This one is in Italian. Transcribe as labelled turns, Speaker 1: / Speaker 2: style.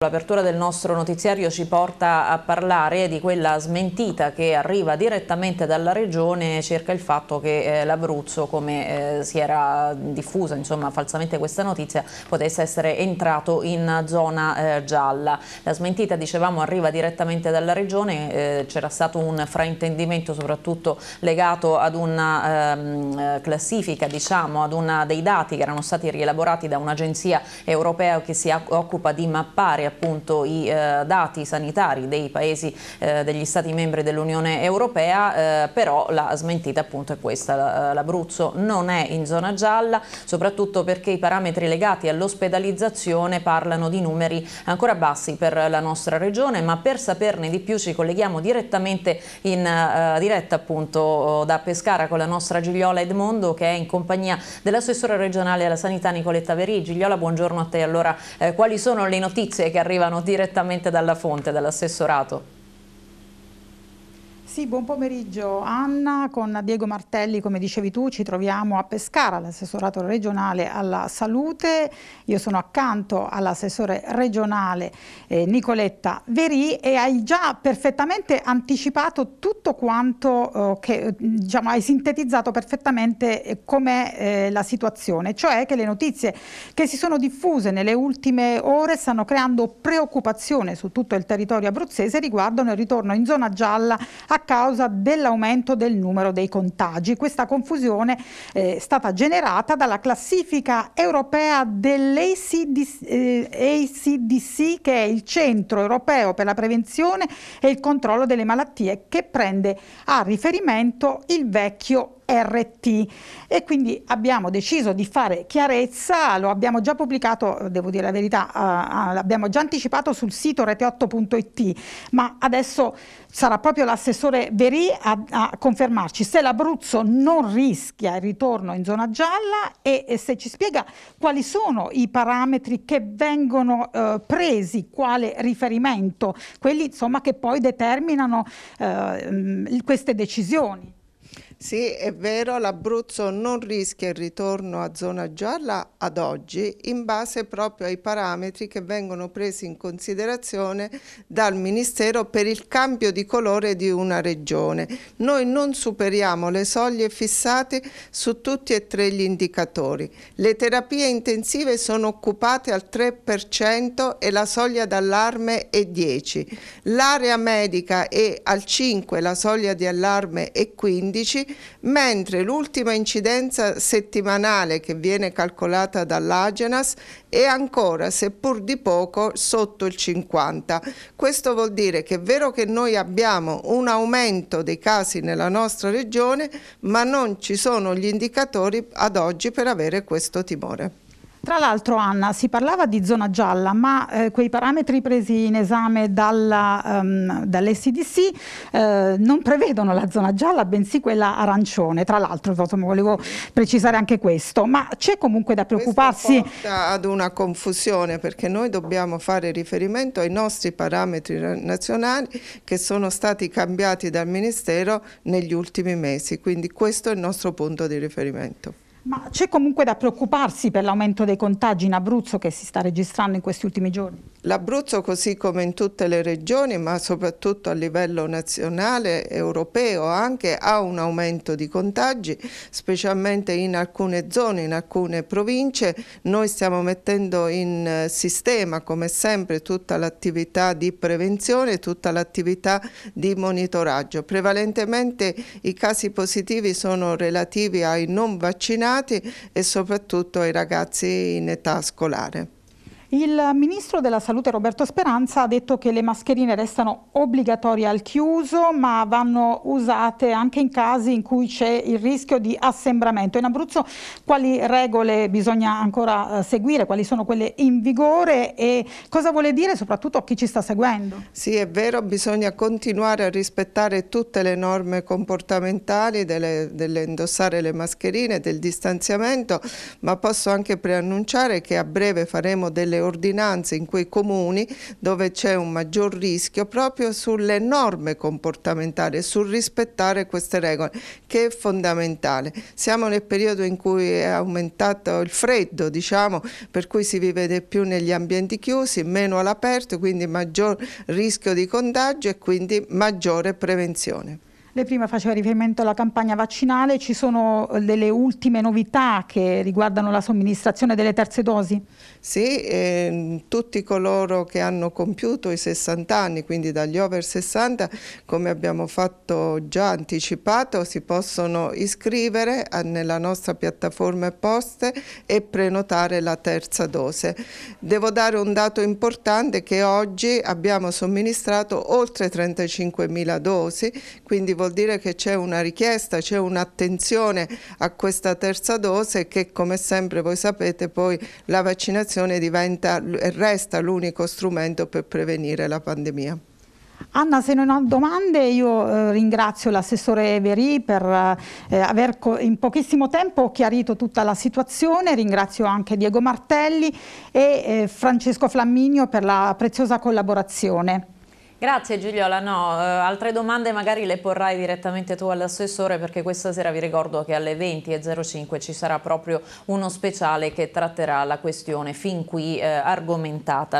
Speaker 1: L'apertura del nostro notiziario ci porta a parlare di quella smentita che arriva direttamente dalla regione circa il fatto che eh, l'Abruzzo, come eh, si era diffusa insomma, falsamente questa notizia, potesse essere entrato in zona eh, gialla. La smentita, dicevamo, arriva direttamente dalla regione, eh, c'era stato un fraintendimento soprattutto legato ad una ehm, classifica, diciamo, ad una dei dati che erano stati rielaborati da un'agenzia europea che si occupa di mappare appunto i eh, dati sanitari dei paesi eh, degli stati membri dell'Unione Europea, eh, però la smentita appunto è questa, l'Abruzzo non è in zona gialla, soprattutto perché i parametri legati all'ospedalizzazione parlano di numeri ancora bassi per la nostra regione, ma per saperne di più ci colleghiamo direttamente in uh, diretta appunto oh, da Pescara con la nostra Gigliola Edmondo che è in compagnia dell'assessore regionale alla sanità Nicoletta Verì. Gigliola, buongiorno a te. Allora, eh, quali sono le notizie che arrivano direttamente dalla fonte, dall'assessorato?
Speaker 2: Sì, buon pomeriggio Anna, con Diego Martelli, come dicevi tu, ci troviamo a Pescara, all'assessorato regionale alla salute, io sono accanto all'assessore regionale eh, Nicoletta Veri e hai già perfettamente anticipato tutto quanto eh, che, diciamo, hai sintetizzato perfettamente eh, com'è eh, la situazione, cioè che le notizie che si sono diffuse nelle ultime ore stanno creando preoccupazione su tutto il territorio abruzzese riguardano il ritorno in zona gialla a a causa dell'aumento del numero dei contagi. Questa confusione eh, è stata generata dalla classifica europea dell'ACDC eh, che è il Centro Europeo per la Prevenzione e il Controllo delle Malattie che prende a riferimento il vecchio RT e quindi abbiamo deciso di fare chiarezza, lo abbiamo già pubblicato, devo dire la verità, uh, uh, l'abbiamo già anticipato sul sito rete8.it, ma adesso sarà proprio l'assessore Veri a, a, confermarci se l'Abruzzo non rischia il ritorno in zona gialla e, e, se ci spiega quali sono i parametri che vengono uh, presi, quale riferimento, quelli insomma che poi determinano queste
Speaker 3: decisioni. Sì, è vero, l'Abruzzo non rischia il ritorno a zona gialla ad oggi in base proprio ai parametri che vengono presi in considerazione dal Ministero per il cambio di colore di una regione. Noi non superiamo le soglie fissate su tutti e tre gli indicatori. Le terapie intensive sono occupate al 3% e la soglia d'allarme è 10. L'area medica è al 5, la soglia di allarme è 15 mentre l'ultima incidenza settimanale che viene calcolata dall'Agenas è ancora, seppur di poco, sotto il 50. Questo vuol dire che è vero che noi abbiamo un aumento dei casi nella nostra regione, ma non ci sono gli indicatori ad oggi per avere questo timore.
Speaker 2: Tra l'altro Anna, si parlava di zona gialla, ma eh, quei parametri presi in esame dalla, um, ehm, dall'SDC eh, non prevedono la zona gialla, bensì quella arancione. Tra l'altro volevo precisare anche questo, ma c'è comunque da preoccuparsi...
Speaker 3: Questo porta ad una confusione perché noi dobbiamo fare riferimento ai nostri parametri nazionali che sono stati cambiati dal Ministero negli ultimi mesi, quindi questo è il nostro punto di riferimento. Ma c'è comunque da
Speaker 2: preoccuparsi per l'aumento dei contagi in Abruzzo che si sta registrando in questi ultimi giorni?
Speaker 3: L'Abruzzo, così come in tutte le regioni, ma soprattutto a livello nazionale, europeo anche, ha un aumento di contagi, specialmente in alcune zone, in alcune province. Noi stiamo mettendo in eh, sistema, come sempre, tutta l'attività di prevenzione, tutta l'attività di monitoraggio. Prevalentemente i casi positivi sono relativi ai non vaccinati laureati e soprattutto ai ragazzi in età scolare.
Speaker 2: Il ministro della salute Roberto Speranza ha detto che le mascherine restano obbligatorie al chiuso ma vanno usate anche in casi in cui c'è il rischio di assembramento. In Abruzzo quali regole bisogna ancora eh, seguire, quali sono quelle in vigore e cosa vuole dire soprattutto
Speaker 3: a chi ci sta seguendo? Sì è vero, bisogna continuare a rispettare tutte le norme comportamentali dell'indossare dell le mascherine, del distanziamento ma posso anche preannunciare che a breve faremo delle le ordinanze in quei comuni dove c'è un maggior rischio proprio sulle norme comportamentali, sul rispettare queste regole, che è fondamentale. Siamo nel periodo in cui è aumentato il freddo, diciamo, per cui si vive di più negli ambienti chiusi, meno all'aperto, quindi maggior rischio di contagio e quindi maggiore prevenzione. Lei
Speaker 2: prima faceva riferimento alla campagna vaccinale, ci sono eh, delle ultime novità che riguardano
Speaker 3: la somministrazione delle terze dosi? Sì, eh, tutti coloro che hanno compiuto i 60 anni, quindi dagli over 60, come abbiamo fatto già anticipato, si possono iscrivere nella nostra piattaforma poste e prenotare la terza dose. Devo dare un dato importante che oggi abbiamo somministrato oltre 35.000 dosi, quindi vuol vuol dire che c'è una richiesta, c'è un'attenzione a questa terza dose che come sempre voi sapete poi la vaccinazione diventa e resta l'unico strumento per prevenire la pandemia.
Speaker 2: Anna, se non ho domande io eh, ringrazio l'assessore Veri per eh, aver in pochissimo tempo chiarito tutta la situazione, ringrazio anche Diego Martelli e eh, Francesco Flamminio per la preziosa collaborazione.
Speaker 1: Grazie Gigliola, no, eh, altre domande magari le porrai direttamente tu all'assessore perché questa sera vi ricordo che alle 20.05 ci sarà proprio uno speciale che tratterà la questione fin qui eh, argomentata.